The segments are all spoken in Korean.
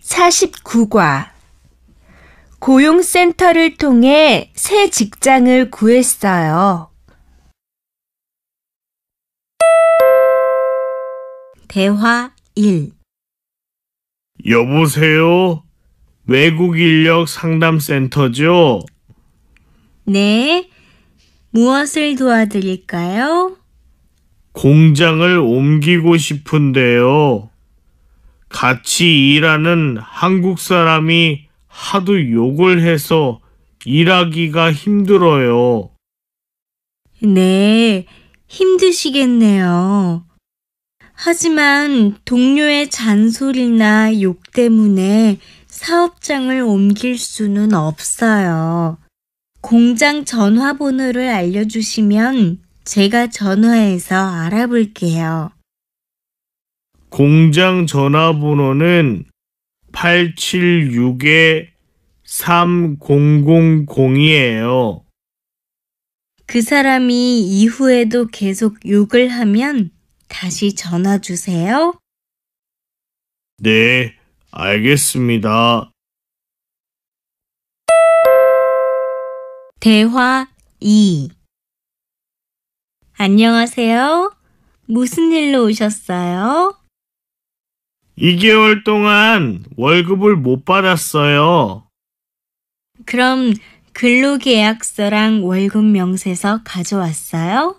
49과 고용센터를 통해 새 직장을 구했어요. 대화 1 여보세요? 외국 인력 상담센터죠? 네. 무엇을 도와드릴까요? 공장을 옮기고 싶은데요. 같이 일하는 한국 사람이 하도 욕을 해서 일하기가 힘들어요. 네, 힘드시겠네요. 하지만 동료의 잔소리나 욕 때문에 사업장을 옮길 수는 없어요. 공장 전화번호를 알려주시면 제가 전화해서 알아볼게요. 공장 전화번호는 876-3000이에요. 그 사람이 이후에도 계속 욕을 하면 다시 전화 주세요. 네, 알겠습니다. 대화 2 안녕하세요. 무슨 일로 오셨어요? 2개월 동안 월급을 못 받았어요. 그럼 근로계약서랑 월급 명세서 가져왔어요?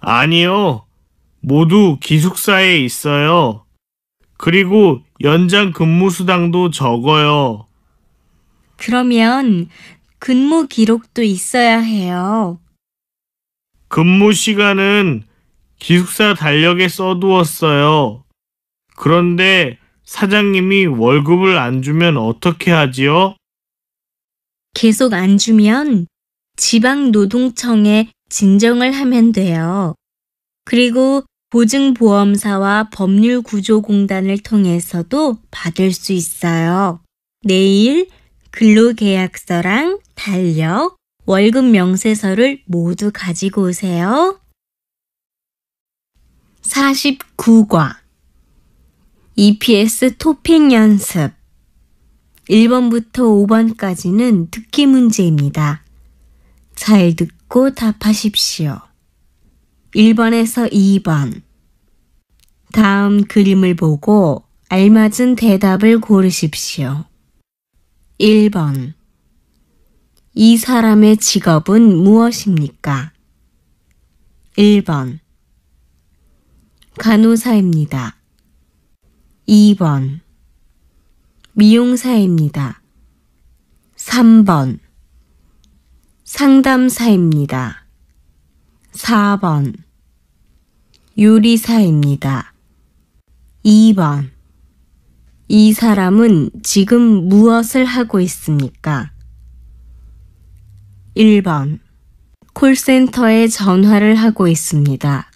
아니요. 모두 기숙사에 있어요. 그리고 연장 근무 수당도 적어요. 그러면 근무 기록도 있어야 해요. 근무 시간은 기숙사 달력에 써두었어요. 그런데 사장님이 월급을 안 주면 어떻게 하지요? 계속 안 주면 지방노동청에 진정을 하면 돼요. 그리고 보증보험사와 법률구조공단을 통해서도 받을 수 있어요. 내일 근로계약서랑 달력, 월급 명세서를 모두 가지고 오세요. 49과 EPS 토핑 연습. 1번부터 5번까지는 듣기 문제입니다. 잘 듣고 답하십시오. 1번에서 2번. 다음 그림을 보고 알맞은 대답을 고르십시오. 1번. 이 사람의 직업은 무엇입니까? 1번. 간호사입니다. 2번 미용사입니다. 3번 상담사입니다. 4번 요리사입니다. 2번 이 사람은 지금 무엇을 하고 있습니까? 1번 콜센터에 전화를 하고 있습니다.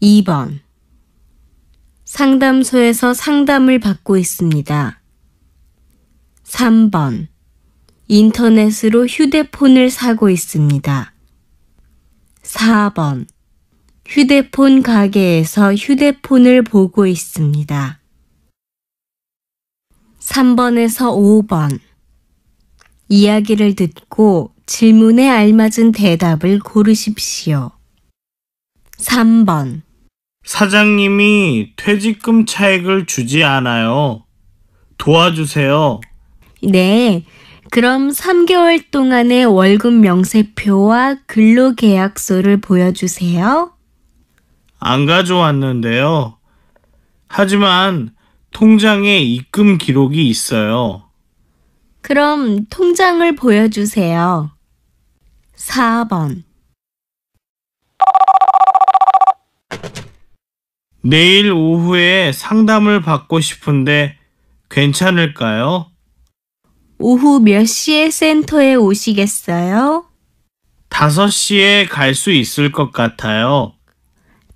2번 상담소에서 상담을 받고 있습니다. 3번. 인터넷으로 휴대폰을 사고 있습니다. 4번. 휴대폰 가게에서 휴대폰을 보고 있습니다. 3번에서 5번. 이야기를 듣고 질문에 알맞은 대답을 고르십시오. 3번. 사장님이 퇴직금 차액을 주지 않아요. 도와주세요. 네. 그럼 3개월 동안의 월급 명세표와 근로계약서를 보여주세요. 안 가져왔는데요. 하지만 통장에 입금 기록이 있어요. 그럼 통장을 보여주세요. 4번. 내일 오후에 상담을 받고 싶은데 괜찮을까요? 오후 몇 시에 센터에 오시겠어요? 5시에 갈 수 있을 것 같아요.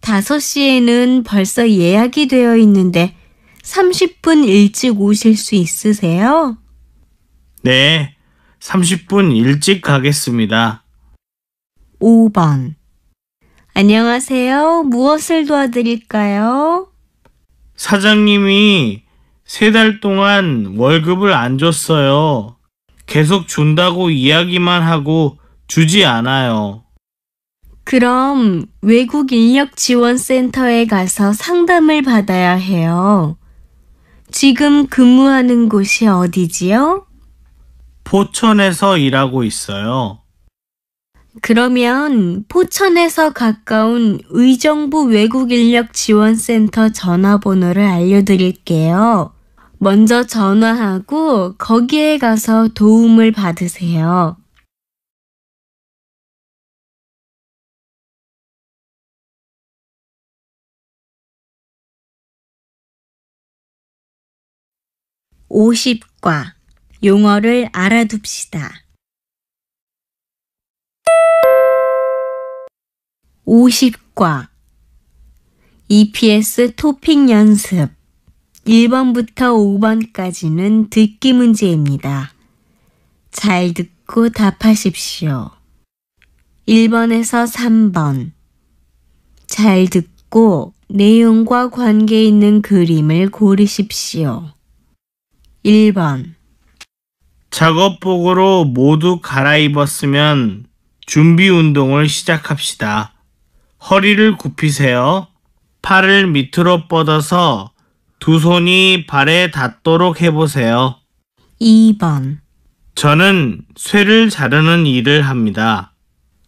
5시에는 벌써 예약이 되어 있는데 30분 일찍 오실 수 있으세요? 네, 30분 일찍 가겠습니다. 5번 안녕하세요. 무엇을 도와드릴까요? 사장님이 세 달 동안 월급을 안 줬어요. 계속 준다고 이야기만 하고 주지 않아요. 그럼 외국 인력 지원 센터에 가서 상담을 받아야 해요. 지금 근무하는 곳이 어디지요? 포천에서 일하고 있어요. 그러면 포천에서 가까운 의정부 외국인력지원센터 전화번호를 알려드릴게요. 먼저 전화하고 거기에 가서 도움을 받으세요. 5 0과 용어를 알아둡시다. 50과 EPS 토픽 연습 1번부터 5번까지는 듣기 문제입니다. 잘 듣고 답하십시오. 1번에서 3번 잘 듣고 내용과 관계 있는 그림을 고르십시오. 1번 작업복으로 모두 갈아입었으면 준비 운동을 시작합시다. 허리를 굽히세요. 팔을 밑으로 뻗어서 두 손이 발에 닿도록 해보세요. 2번, 저는 쇠를 자르는 일을 합니다.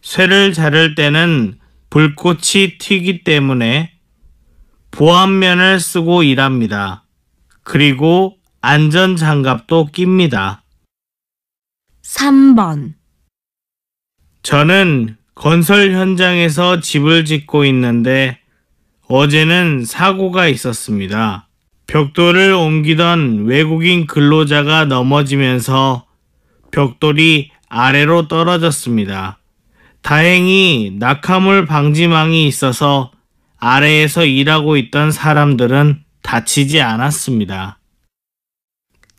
쇠를 자를 때는 불꽃이 튀기 때문에 보안면을 쓰고 일합니다. 그리고 안전장갑도 낍니다. 3번, 저는 건설 현장에서 집을 짓고 있는데 어제는 사고가 있었습니다. 벽돌을 옮기던 외국인 근로자가 넘어지면서 벽돌이 아래로 떨어졌습니다. 다행히 낙하물 방지망이 있어서 아래에서 일하고 있던 사람들은 다치지 않았습니다.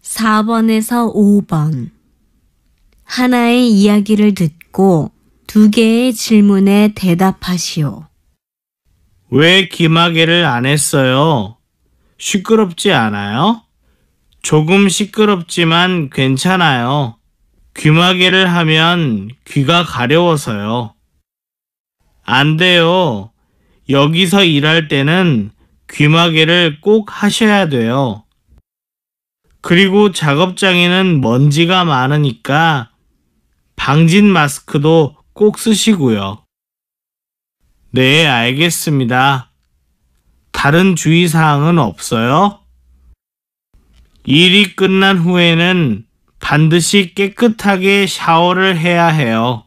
4번에서 5번. 하나의 이야기를 듣고 두 개의 질문에 대답하시오. 왜 기마개를 안 했어요? 시끄럽지 않아요? 조금 시끄럽지만 괜찮아요. 귀마개를 하면 귀가 가려워서요. 안 돼요. 여기서 일할 때는 귀마개를 꼭 하셔야 돼요. 그리고 작업장에는 먼지가 많으니까 방진 마스크도 꼭 쓰시고요. 네, 알겠습니다. 다른 주의사항은 없어요? 일이 끝난 후에는 반드시 깨끗하게 샤워를 해야 해요.